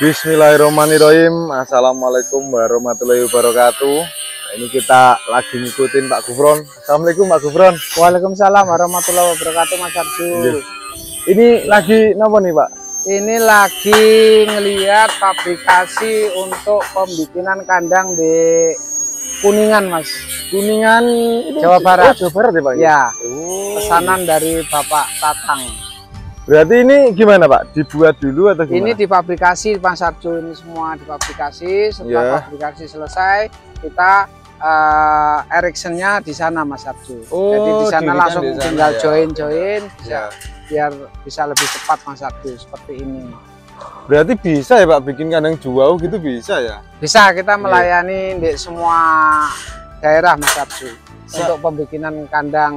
Bismillahirrahmanirrahim Assalamualaikum warahmatullahi wabarakatuh nah, Ini kita lagi ngikutin Pak Gufron Assalamualaikum Pak Gufron Waalaikumsalam warahmatullahi wabarakatuh Mas Abdul Ini lagi apa nih Pak? Ini lagi ngelihat fabrikasi untuk pembikinan kandang di Kuningan Mas Kuningan Jawa Barat oh, Jawa Barat ya Pak? Ya oh. Pesanan dari Bapak Tatang Berarti ini gimana Pak? Dibuat dulu atau gimana? Ini difabrikasi Mas Arjo ini semua difabrikasi. Setelah yeah. fabrikasi selesai, kita uh, eh, Ericssonnya di sana Mas Arjo. Oh, Jadi di sana langsung sana, tinggal ya. join-join, ya. biar bisa lebih cepat Mas Arjo seperti ini. Berarti bisa ya Pak bikin kandang jauh gitu bisa ya? Bisa kita melayani yeah. di semua daerah Mas Arjo untuk pembikinan kandang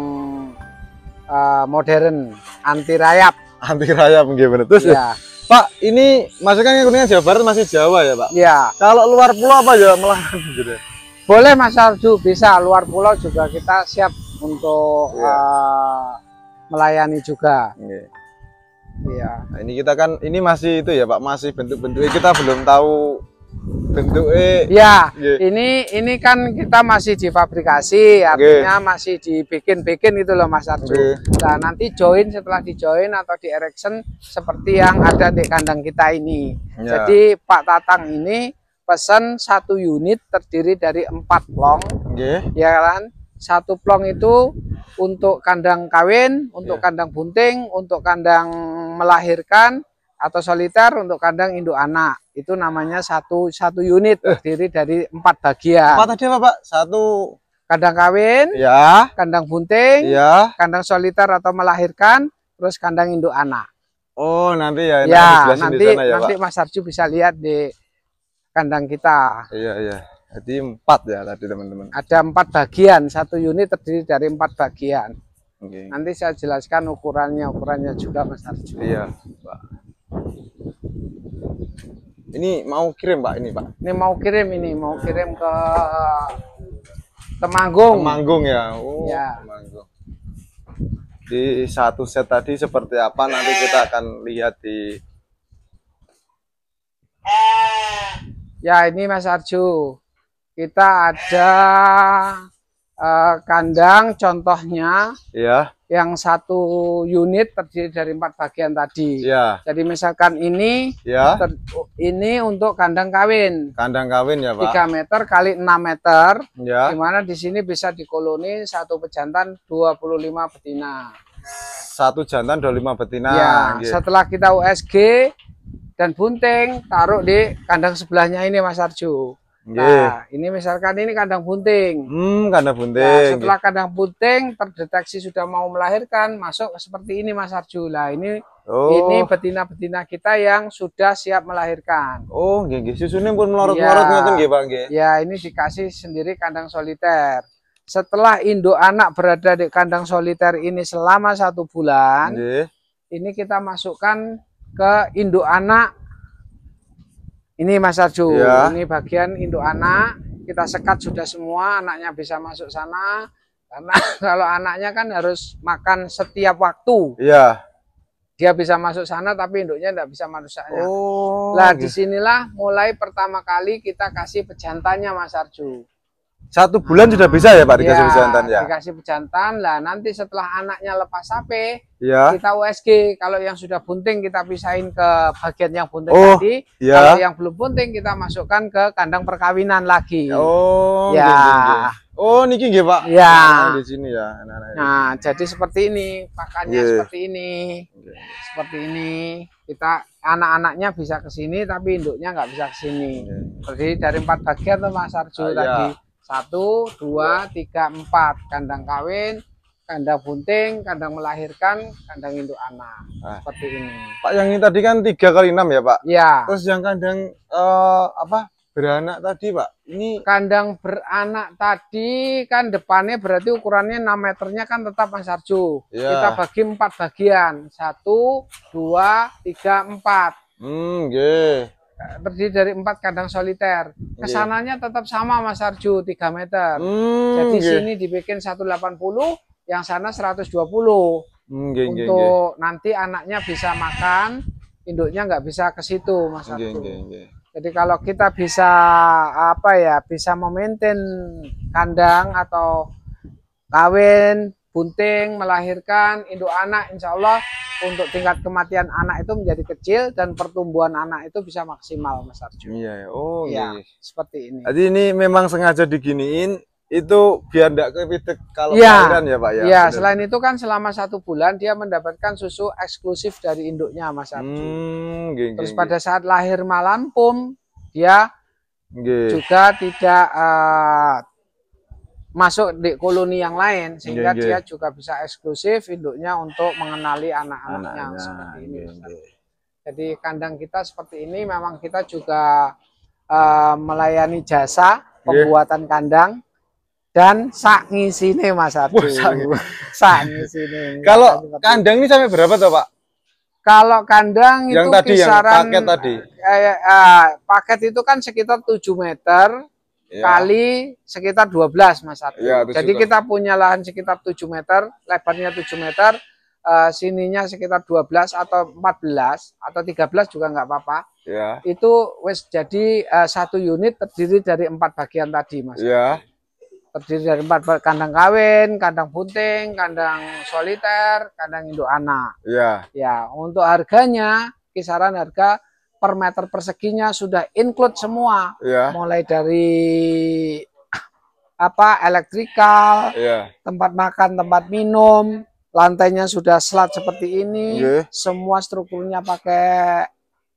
uh, modern anti rayap anti raya gimana terus ya. Pak, ini masukkan ke kuningan Jawa Barat masih Jawa ya Pak? Iya. Kalau luar pulau apa ya melawan gitu? Ya? Boleh Mas Arju, bisa luar pulau juga kita siap untuk ya. uh, melayani juga. Iya. Iya. Nah, ini kita kan ini masih itu ya Pak, masih bentuk-bentuknya kita belum tahu bentuknya ya yeah. ini ini kan kita masih difabrikasi artinya okay. masih dibikin-bikin itu loh Mas Arjo okay. nah nanti join setelah di join atau di erection seperti yang ada di kandang kita ini yeah. jadi Pak Tatang ini pesan satu unit terdiri dari empat plong okay. ya kan satu plong itu untuk kandang kawin untuk yeah. kandang bunting untuk kandang melahirkan atau soliter untuk kandang induk anak itu namanya satu satu unit eh. terdiri dari empat bagian. Empat tadi apa pak? Satu kandang kawin, ya. kandang bunting, ya. kandang soliter atau melahirkan, terus kandang induk anak. Oh nanti ya, ya nanti di sana ya, nanti pak. Mas Arju bisa lihat di kandang kita. Iya iya. Jadi empat ya tadi teman-teman. Ada empat bagian, satu unit terdiri dari empat bagian. Okay. Nanti saya jelaskan ukurannya, ukurannya juga Mas Arju. Iya, Pak. Ini mau kirim pak ini pak? Ini mau kirim ini mau kirim ke Temanggung. Temanggung ya. Oh, ya. Temanggung. Di satu set tadi seperti apa nanti kita akan lihat di. Ya ini Mas Arju. Kita ada uh, kandang contohnya. Ya yang satu unit terdiri dari empat bagian tadi. Ya. Jadi misalkan ini, ya. ter, ini untuk kandang kawin. Kandang kawin ya pak. Tiga meter kali enam meter. Ya. mana di sini bisa dikoloni satu pejantan 25 betina. Satu jantan 25 betina. Ya. Gitu. Setelah kita USG dan bunting, taruh di kandang sebelahnya ini Mas Arju. Iya. Nah, ini misalkan ini kandang bunting. Hmm, kandang nah, bunting. Nah, setelah kandang bunting terdeteksi sudah mau melahirkan, masuk seperti ini Mas Arju. ini oh. ini betina-betina kita yang sudah siap melahirkan. Oh, nggih susunya pun melorot-melorot iya. ngoten nggih, Pak nggih. Ya, ini dikasih sendiri kandang soliter. Setelah induk anak berada di kandang soliter ini selama satu bulan, ini kita masukkan ke induk anak ini Mas Arju, ya. ini bagian induk anak. Kita sekat sudah semua, anaknya bisa masuk sana. Karena kalau anaknya kan harus makan setiap waktu. Iya. Dia bisa masuk sana tapi induknya tidak bisa manusianya. Oh. Lah gitu. disinilah mulai pertama kali kita kasih pejantannya Mas Arju. Satu bulan sudah bisa ya Pak dikasih ya, pejantan ya? dikasih pejantan lah nanti setelah anaknya lepas sapi ya. kita USG kalau yang sudah bunting kita pisahin ke bagian yang bunting oh, tadi ya. kalau yang belum bunting kita masukkan ke kandang perkawinan lagi oh ya gitu, gitu, gitu. oh niki nggih Pak ya di sini ya nah, anaknya nah jadi seperti ini pakannya yeah. seperti ini yeah. seperti ini kita anak-anaknya bisa ke sini tapi induknya nggak bisa ke sini. Jadi dari empat bagian tuh Mas Arjo ah, iya. tadi. Ya. Satu, dua, tiga, empat. Kandang kawin, kandang bunting, kandang melahirkan, kandang induk anak. Nah. Seperti ini. Pak, yang ini tadi kan tiga kali enam ya, Pak? ya Terus yang kandang eh, apa beranak tadi, Pak? Ini kandang beranak tadi kan depannya berarti ukurannya 6 meternya kan tetap Mas Arju Ya. Kita bagi empat bagian. Satu, dua, tiga, empat. Hmm, okay. Eh, terdiri dari empat kandang soliter. Iya. Kesananya tetap sama Mas Arju tiga meter. Mm, Jadi okay. sini dibikin 180, yang sana 120. Mm, puluh hmm, untuk okay. nanti anaknya bisa makan, induknya nggak bisa ke situ Mas Arju. Okay, okay, okay. Jadi kalau kita bisa apa ya, bisa memaintain kandang atau kawin bunting, melahirkan, induk anak, insya Allah untuk tingkat kematian anak itu menjadi kecil dan pertumbuhan anak itu bisa maksimal, Mas Arjo. Iya, iya. oh iya, iya. iya. Seperti ini. Jadi ini memang sengaja diginiin itu biar tidak kepitek kalau ya, lahiran ya Pak ya. Iya, selain itu kan selama satu bulan dia mendapatkan susu eksklusif dari induknya Mas Arjo. Hmm, geng, Terus geng, pada saat lahir malam pun dia juga tidak uh, masuk di koloni yang lain iya, sehingga gini, iya. dia juga bisa eksklusif induknya untuk mengenali anak-anaknya anak seperti ini. gini. Iya, Jadi kandang kita seperti ini memang kita juga uh, melayani jasa pembuatan kandang dan sakni sini Mas Abdul. Sakni sini. Kalau kandang ini sampai berapa tuh Pak? Kalau kandang yang itu tadi, kisaran yang paket tadi. Eh, eh, eh, paket itu kan sekitar 7 meter ya. kali sekitar 12 Mas satu, Ya, Jadi kita punya lahan sekitar 7 meter, lebarnya 7 meter, uh, sininya sekitar 12 atau 14 atau 13 juga nggak apa-apa. Ya. Itu wes jadi uh, satu unit terdiri dari empat bagian tadi, Mas. Ya. Terdiri dari empat kandang kawin, kandang bunting, kandang soliter, kandang induk anak. Ya. Ya, untuk harganya kisaran harga per meter perseginya sudah include semua, yeah. mulai dari apa elektrikal, yeah. tempat makan, tempat minum, lantainya sudah selat seperti ini, yeah. semua strukturnya pakai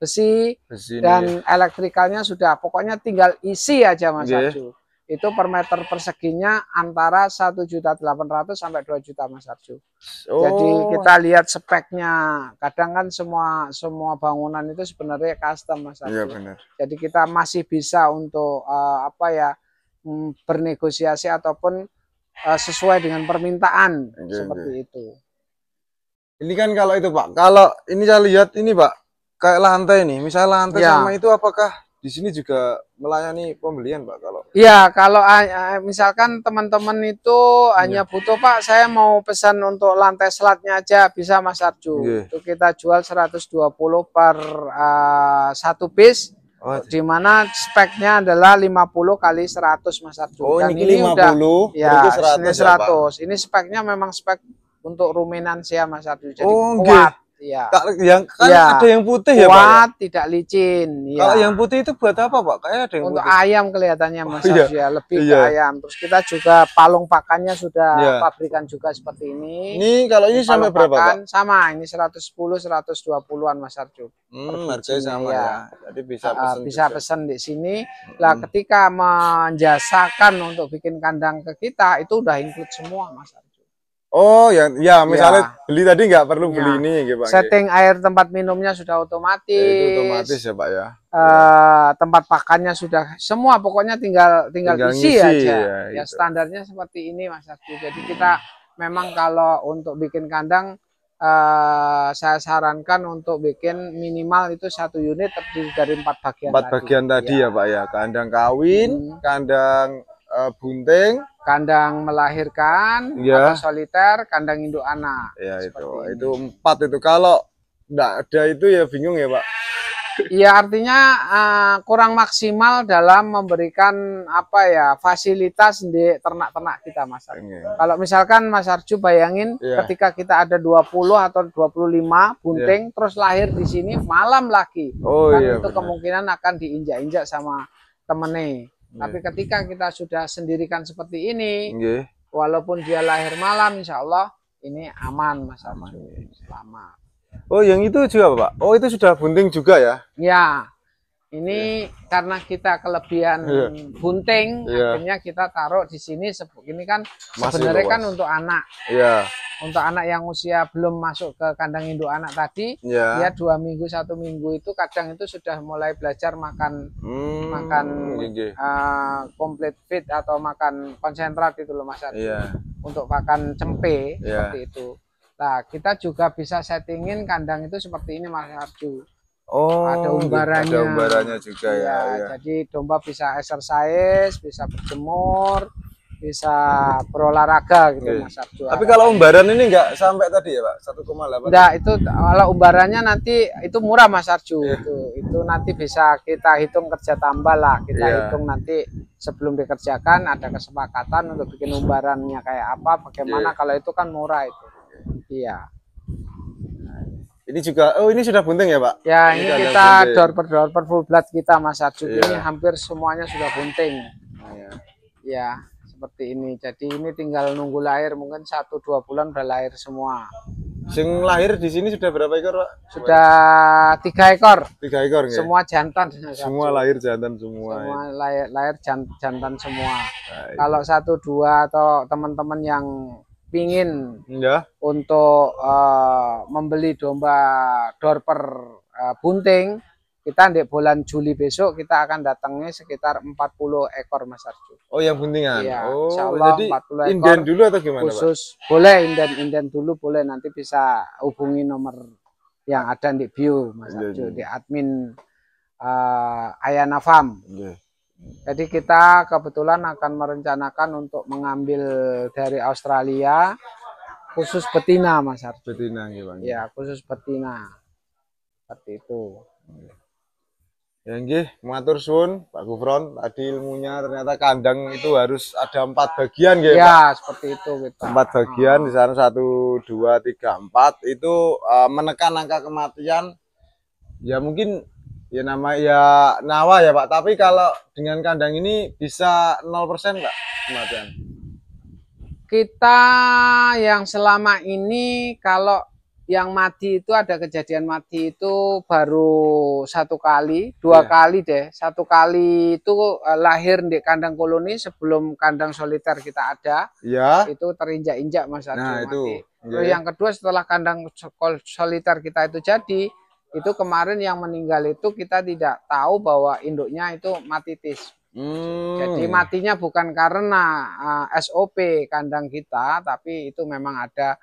besi, besi dan iya. elektrikalnya sudah, pokoknya tinggal isi aja Mas yeah itu per meter perseginya antara 1.800 sampai 2 juta Mas Arju. Oh. Jadi kita lihat speknya. Kadang kan semua semua bangunan itu sebenarnya custom Mas iya, Arju. Iya benar. Jadi kita masih bisa untuk uh, apa ya mm, bernegosiasi ataupun uh, sesuai dengan permintaan iya, seperti iya. itu. Ini kan kalau itu Pak, kalau ini saya lihat ini Pak kayak lantai nih, misalnya lantai ya. sama itu apakah di sini juga melayani pembelian Pak kalau Iya, kalau misalkan teman-teman itu ya. hanya butuh Pak, saya mau pesan untuk lantai selatnya aja bisa Mas Arju. ya. Itu kita jual 120 per uh, satu piece. Oh, iya. di mana speknya adalah 50 kali 100 Mas Arju. Oh, Dan ini, ini 50, udah, iya, ya, 100, ini 100. Ya, ini speknya memang spek untuk ruminan sih ya, Mas Arju. Jadi oh, kuat. Iya. Yang kan ya. ada yang putih ya, Kuat, ya, Pak. tidak licin. ya. Kalau yang putih itu buat apa, Pak? kayak ada yang Untuk putih. ayam kelihatannya Mas oh, iya. Ya. lebih iya. ke ayam. Terus kita juga palung pakannya sudah iya. pabrikan juga seperti ini. Ini kalau ini sampai berapa, Pak? Sama, ini 110 120-an Mas Arjo. Hmm, harganya sama ya. ya. Jadi bisa ah, pesan uh, bisa pesan di sini. Hmm. Lah ketika menjasakan untuk bikin kandang ke kita itu udah include semua Mas Arjo. Oh ya, ya misalnya ya. beli tadi nggak perlu beli ya. ini, gitu, Pak. Setting air tempat minumnya sudah otomatis. Ya, itu otomatis ya, Pak ya. Uh, tempat pakannya sudah semua, pokoknya tinggal tinggal, tinggal isi isi aja. Ya, ya standarnya seperti ini, Mas Abdi. Jadi kita memang kalau untuk bikin kandang, uh, saya sarankan untuk bikin minimal itu satu unit terdiri dari empat bagian. Empat tadi. bagian tadi ya, ya Pak ya, kandang kawin, hmm. kandang uh, bunting kandang melahirkan ya. atau soliter, kandang induk anak. Ya itu, ini. itu empat itu. Kalau tidak ada itu ya bingung ya Pak. Iya artinya uh, kurang maksimal dalam memberikan apa ya fasilitas di ternak-ternak kita Mas. Iya. Kalau misalkan Mas Arju bayangin iya. ketika kita ada 20 atau 25 bunting iya. terus lahir di sini malam lagi. Oh kan iya. Itu bener. kemungkinan akan diinjak-injak sama temennya. Tapi ketika kita sudah sendirikan seperti ini, yeah. walaupun dia lahir malam, insya Allah ini aman Mas Aman. Iya, iya. Selamat. Oh, yang itu juga Pak. Oh, itu sudah bunting juga ya? Ya. Ini yeah. karena kita kelebihan yeah. bunting, yeah. akhirnya kita taruh di sini. Ini kan Masih sebenarnya luas. kan untuk anak. Yeah. Untuk anak yang usia belum masuk ke kandang induk anak tadi, yeah. ya dua minggu satu minggu itu kadang itu sudah mulai belajar makan hmm, makan uh, complete feed atau makan konsentrat itu loh mas Adi. Yeah. Untuk pakan cempe yeah. seperti itu. Nah kita juga bisa settingin kandang itu seperti ini mas Arju. Oh, ada umbarannya. Ada umbarannya juga ya. Iya, ya, Jadi domba bisa exercise, bisa berjemur, bisa berolahraga gitu Oke. Iya. Mas Abdul. Tapi kalau umbaran ini enggak sampai tadi ya, Pak? 1,8. Enggak, itu kalau umbarannya nanti itu murah Mas Arju ya. itu. Itu nanti bisa kita hitung kerja tambah lah. Kita ya. hitung nanti sebelum dikerjakan ada kesepakatan untuk bikin umbarannya kayak apa, bagaimana ya. kalau itu kan murah itu. Iya. Ini juga, oh ini sudah bunting ya Pak? Ya ini, ini kita door per door per full blood kita Mas Arjun yeah. ini iya. hampir semuanya sudah bunting. Yeah. Oh, iya. ya. seperti ini. Jadi ini tinggal nunggu lahir mungkin satu dua bulan udah lahir semua. Sing lahir di sini sudah berapa ekor Pak? Sudah tiga ekor. Tiga ekor ya? Semua jantan. Semua lahir jantan semua. Ya. Semua lahir, lahir jantan, jantan semua. Nah, Kalau satu dua atau teman-teman yang pingin ya. untuk uh, membeli domba dorper uh, eh, bunting, kita di bulan Juli besok kita akan datangnya sekitar 40 ekor Mas Arju. Oh, yang buntingan. Ya oh, Allah, jadi 40 ekor. Inden dulu atau gimana, Khusus Pak? boleh inden inden dulu boleh nanti bisa hubungi nomor yang ada di bio Mas iya, Arju iya. di admin uh, Ayana Farm. Yeah. Jadi kita kebetulan akan merencanakan untuk mengambil dari Australia khusus betina Mas Ardi. Betina gitu Bang. Ya, khusus betina. Seperti itu. Yang Gih matur Sun, Pak Gufron, tadi ilmunya ternyata kandang itu harus ada empat bagian gitu. Ya, seperti itu gitu. Empat bagian di sana satu, dua, tiga, empat itu uh, menekan angka kematian. Ya mungkin ya nama ya nawa ya Pak. Tapi kalau dengan kandang ini bisa 0% Pak kematian? Kita yang selama ini kalau yang mati itu ada kejadian mati itu baru satu kali, dua yeah. kali deh. Satu kali itu eh, lahir di kandang koloni sebelum kandang soliter kita ada. Iya. Itu terinjak-injak Mas Adi nah, Itu. Okay. Iya. Lalu yang kedua setelah kandang soliter kita itu jadi, itu kemarin yang meninggal itu kita tidak tahu bahwa induknya itu matitis. Hmm. Jadi matinya bukan karena uh, eh, SOP kandang kita, tapi itu memang ada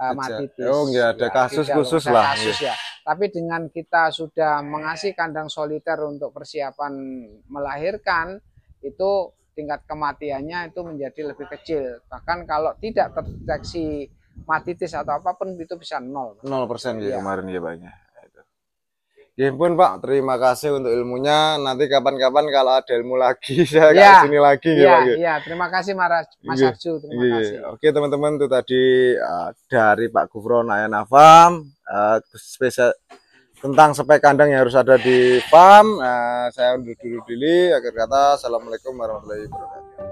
uh, matitis. Oh, ya, ada ya, kasus khusus lah. Kasus ya. Tapi dengan kita sudah mengasih kandang soliter untuk persiapan melahirkan, itu tingkat kematiannya itu menjadi lebih kecil. Bahkan kalau tidak terdeteksi matitis atau apapun itu bisa nol. Nol persen ya kemarin ya banyak. Ya. Ya pun Pak, terima kasih untuk ilmunya. Nanti kapan-kapan kalau ada ilmu lagi saya ya, sini lagi ya, ya ya. terima kasih Mas ya, Arju, terima ya. kasih. Oke teman-teman, itu tadi uh, dari Pak Kufron Ayana Farm uh, eh, spesial tentang spek kandang yang harus ada di farm. Uh, saya undur dulu dili, akhir kata. Assalamualaikum warahmatullahi wabarakatuh.